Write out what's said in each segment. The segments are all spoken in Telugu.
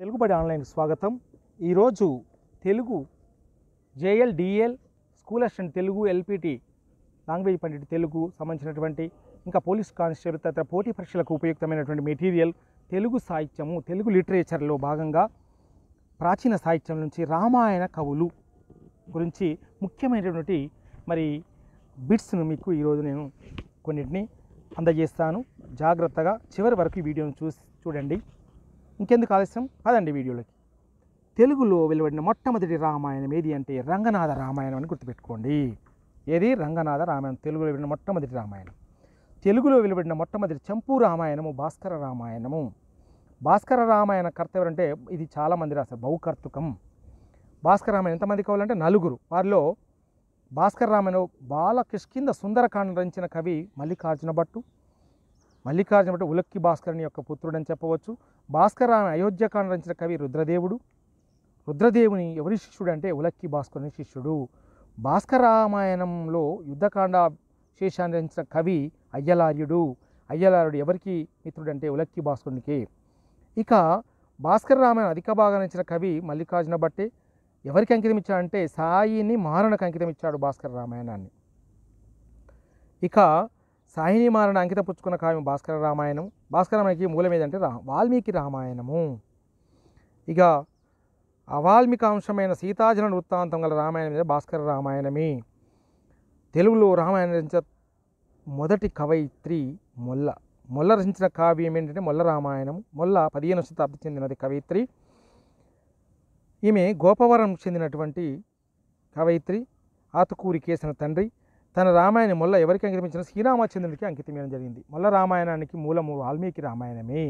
తెలుగుబడి ఆన్లైన్ స్వాగతం ఈరోజు Telugu JL DL school assistant Telugu LPT language pandit Telugu సంబంధించినటువంటి ఇంకా పోలీస్ కానిస్టేబుల్ తదితర పోటీ పరీక్షలకు ఉపయుక్తమైనటువంటి మెటీరియల్ తెలుగు సాహిత్యము తెలుగు లిటరేచర్లో భాగంగా ప్రాచీన సాహిత్యం నుంచి రామాయణ కవులు గురించి ముఖ్యమైనటువంటి మరి బిట్స్ను మీకు ఈరోజు నేను కొన్నిటిని అందజేస్తాను జాగ్రత్తగా చివరి వరకు ఈ వీడియోను చూసి చూడండి ఇంకెందుకు ఆలస్యం కాదండి వీడియోలోకి తెలుగులో వెలువడిన మొట్టమొదటి రామాయణం ఏది అంటే రంగనాథ రామాయణం అని గుర్తుపెట్టుకోండి ఏది రంగనాథ రామాయణం తెలుగులో వెలువడిన మొట్టమొదటి రామాయణం తెలుగులో వెలువడిన మొట్టమొదటి చంపు రామాయణము భాస్కర రామాయణము భాస్కర రామాయణ కర్త ఎవరంటే ఇది చాలామంది రాశారు బహుకర్తుకం భాస్కర రామాయణం ఎంతమంది కావాలంటే నలుగురు వారిలో భాస్కర రామాయణం బాలకిష్కింద సుందరకాండ రచించిన కవి మల్లికార్జున భట్టు మల్లికార్జున అంటే ఉలక్కి భాస్కరుని యొక్క పుత్రుడని చెప్పవచ్చు భాస్కర అయోధ్యకాండ రచించిన కవి రుద్రదేవుడు రుద్రదేవుని ఎవరి శిష్యుడు అంటే ఉలక్కి భాస్కరుని శిష్యుడు భాస్కర రామాయణంలో యుద్ధకాండ శేషాన్ని రచించిన కవి అయ్యలార్యుడు అయ్యలారుడు ఎవరికి మిత్రుడు అంటే ఉలక్కి భాస్కరునికి ఇక భాస్కర రామాయణ అధిక భాగం రచించిన కవి మల్లికార్జున బట్టే ఎవరికి అంకితం ఇచ్చాడంటే సాయిని మారణకు అంకితం ఇచ్చాడు భాస్కర రామాయణాన్ని ఇక సాహిని మారణ పుచ్చుకున్న కావ్యం భాస్కర రామాయణం రామాయణకి మూలం ఏదంటే రా వాల్మీకి రామాయణము ఇక అవాల్మీకాంశమైన సీతాజన వృత్తాంతం గల రామాయణం మీద భాస్కర రామాయణమే తెలుగులో రామాయణ రచించిన మొదటి కవయిత్రి మొల్ల మొల్ల రచించిన కావ్యం ఏంటంటే మొల్ల రామాయణం మొల్ల పదిహేను శతాబ్ది చెందినది కవయిత్రి ఈమె గోపవరం చెందినటువంటి కవయిత్రి ఆతుకూరి కేసిన తండ్రి తన రామాయణం మొల్ల ఎవరికి అంకితమించిన శ్రీరామచంద్రుడికి అంకితమేయడం జరిగింది మల్ల రామాయణానికి మూలము వాల్మీకి రామాయణమే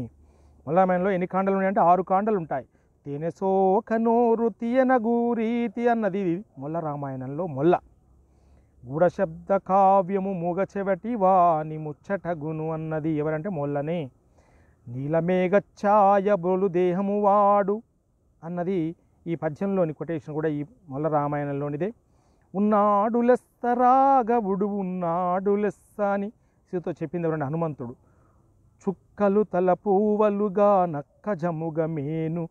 మల్ల రామాయణంలో ఎన్ని కాండలు ఉన్నాయంటే ఆరు కాండలు ఉంటాయి తేనెసో కనోరు తీయనగూరీతి అన్నది మొల్ల రామాయణంలో మొల్ల గుడశబ్ద కావ్యము మూగ చెవటి వాని గును అన్నది ఎవరంటే మొల్లనే నీలమేఘాయ బొలు దేహము వాడు అన్నది ఈ పద్యంలోని కొటేషన్ కూడా ఈ మొల్ల రామాయణంలోనిదే ఉన్నాడు లెస్స రాఘవుడు ఉన్నాడు లెస్స అని సీతో చెప్పింది ఎవరండి హనుమంతుడు చుక్కలు తల పూవలుగా నక్క జముగ మేను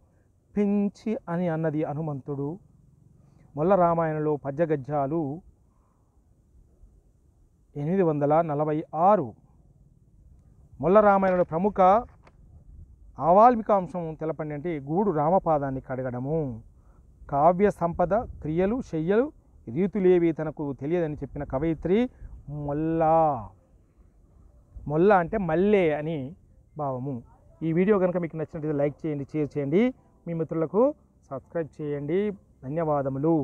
పెంచి అని అన్నది హనుమంతుడు మొల్ల రామాయణంలో పద్యగజ్యాలు ఎనిమిది వందల నలభై ఆరు మొల్ల రామాయణంలో ప్రముఖ ఆవాల్మికాంశం తెలపండి అంటే గూడు రామపాదాన్ని కడగడము కావ్య సంపద క్రియలు శయ్యలు రీతులేవి తనకు తెలియదని చెప్పిన కవయిత్రి మొల్లా మొల్ల అంటే మల్లె అని భావము ఈ వీడియో కనుక మీకు నచ్చినట్లయితే లైక్ చేయండి షేర్ చేయండి మీ మిత్రులకు సబ్స్క్రైబ్ చేయండి ధన్యవాదములు